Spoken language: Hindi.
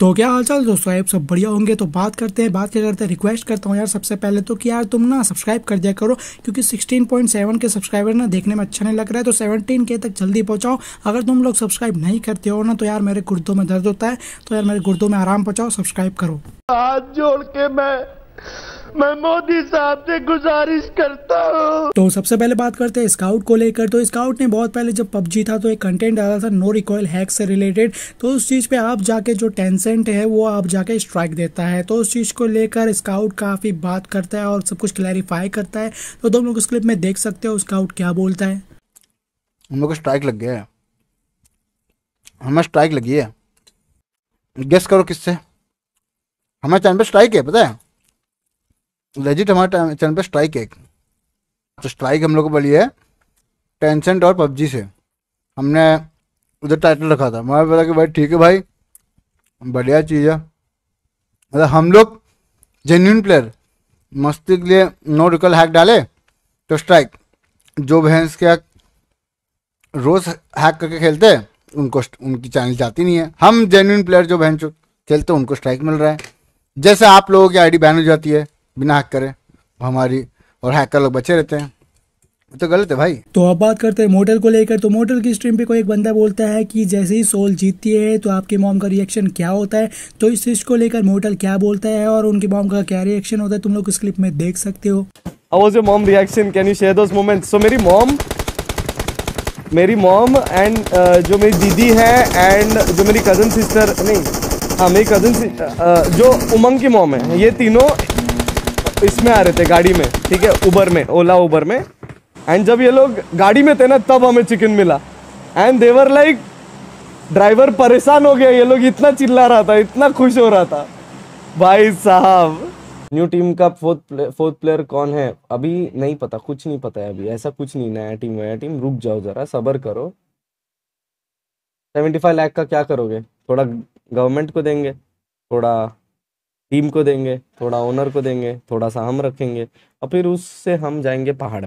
तो क्या हाल चाल दोस्तों आप सब बढ़िया होंगे तो बात करते हैं बात क्या करते हैं रिक्वेस्ट करता हूँ यार सबसे पहले तो कि यार तुम ना सब्सक्राइब कर दिया करो क्योंकि 16.7 के सब्सक्राइबर ना देखने में अच्छा नहीं लग रहा है तो 17 के तक जल्दी पहुँचाओ अगर तुम लोग सब्सक्राइब नहीं करते हो ना तो यार मेरे गुर्दों में दर्द होता है तो यार मेरे गुर्दों में आराम पहुँचाओ सब्सक्राइब करो हाथ जोड़ के मैं मैं मोदी साहब से गुजारिश करता हूँ तो सबसे पहले बात करते हैं स्काउट को लेकर तो स्काउट ने बहुत पहले जब पबजी था तो एक कंटेंट डाला था नो रिकॉयल हैक से रिलेटेड तो उस चीज़ पे आप जाके जो टेंसेंट है वो आप जाके स्ट्राइक देता है तो उस चीज़ को लेकर स्काउट काफ़ी बात करता है और सब कुछ क्लैरिफाई करता है तो तुम लोग उस क्लिप में देख सकते हो स्काउट क्या बोलता है हम लोग को स्ट्राइक लग गया है हमें स्ट्राइक लगी है गेस करो किससे हमारे चैनल पर स्ट्राइक है पता है लेजिट हमारे चैनल पर स्ट्राइक एक तो स्ट्राइक हम लोग को बोलिए है टेंसेंट और पबजी से हमने उधर टाइटल रखा था मैं बोला कि भाई ठीक है भाई बढ़िया चीज़ है मतलब हम लोग जेन्यून प्लेयर मस्ती के लिए नो रिकल हैक डाले तो स्ट्राइक जो भैंस के रोज़ हैक करके खेलते हैं उनको उनकी चैनल जाती नहीं है हम जेन्यून प्लेयर जो भैंस खेलते हैं उनको स्ट्राइक मिल रहा है जैसे आप लोगों की आईडी बैन हो जाती है बिना हैक करे हमारी और हैकर लोग बचे रहते हैं तो गलत है भाई तो अब बात करते हैं मोटल को लेकर तो मोटल की स्ट्रीम पे कोई एक बंदा बोलता है कि जैसे ही सोल जीतती है तो आपके मॉम का रिएक्शन क्या होता है तो इस चीज को लेकर मोटल क्या बोलता है और उनके मॉम का क्या रिएक्शन होता है तुम लोग इस क्लिप में देख सकते हो mom reaction can you share those moment so मेरी मॉम मेरी मॉम एंड uh, जो मेरी दीदी है एंड जो मेरी कजन सिस्टर नहीं हाँ मेरी कजन uh, uh, जो उमंग की मॉम है ये तीनों इसमें आ रहे थे गाड़ी में ठीक है उबर में ओला उबर में एंड जब ये लोग गाड़ी में थे ना तब हमें चिकन मिला एंड देवर लाइक ड्राइवर परेशान हो गया ये लोग इतना चिल्ला रहा था इतना खुश हो रहा था भाई साहब न्यू टीम का फोर्थ प्ले, फोर्थ प्लेयर कौन है अभी नहीं पता कुछ नहीं पता है अभी ऐसा कुछ नहीं नया टीम नया टीम रुक जाओ जरा सबर करो सेवेंटी फाइव लाख का क्या करोगे थोड़ा गवर्नमेंट को देंगे थोड़ा टीम को देंगे थोड़ा ओनर को देंगे थोड़ा सा हम रखेंगे और फिर उससे हम जाएंगे पहाड़